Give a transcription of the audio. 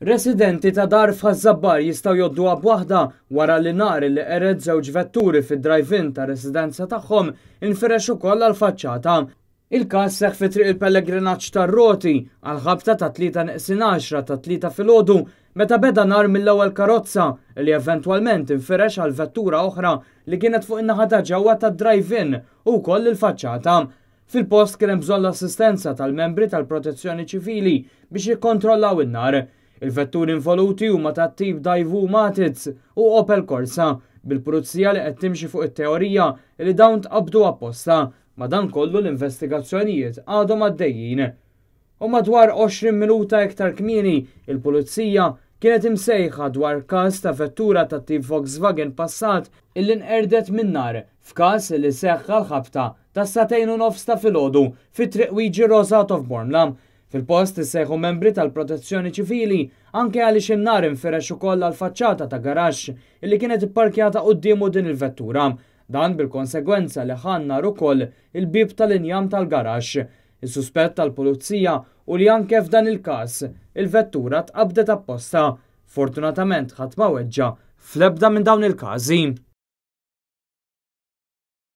Residenti ta' dar f'Ħazzabbar jistaw joddu waħda wara li nar li eret żewġ vetturi fid-drive-in ta' residenza tagħhom infirex ukoll għal faċċata. Il-każ seħ fi triq il-pellegrinaġġ tar-roti għal ħabta ta' 3 neqsin 10 ta' 3 filgħodu meta beda nar mill-ewwel karozza li eventwalment infirex għal vettura oħra li kienet fuq in-naħa ta' ġewwa tad-drive-in u koll il-faċċata. Fil-post kien hemm bżonn l-assistenza tal-membri tal-Protezzjoni Ċivili biex jikkontrollaw in-nar Il-vetturi involuti huma ta' tip Daivu Matiz u Opel Corsa bil-pruzzija li qed timxi fuq it-teorija li dawn tqabdu apposta ma dan kollu l-investigazzjonijiet għadhom għaddejjin. U madwar 20 minuta iktar kmieni il-pulizija kienet imsejħa dwar każ ta' vettura ta' tip Volkswagen passat illi nqerdet minnar f'każ li seħħa l-ħabta ta' statejn u nofs ta' filgħodu fit-triq Wiġi Rosatov Bormlam Fil-post seħu membri tal-protezzjoni ċivili anke għaliex in-nar u ukoll għal faċċata ta' garaxx illi kienet ipparkjata dimu din il-vettura, dan bil-konsegwenza li ħannar ukoll il-bib tal-injam tal-garaxx. Is-suspett tal-pulizija u li anke f'dan il-każ il-vettura tqabdet apposta. Fortunatament ħadd ma weġġa fl-ebda minn dawn il-każi.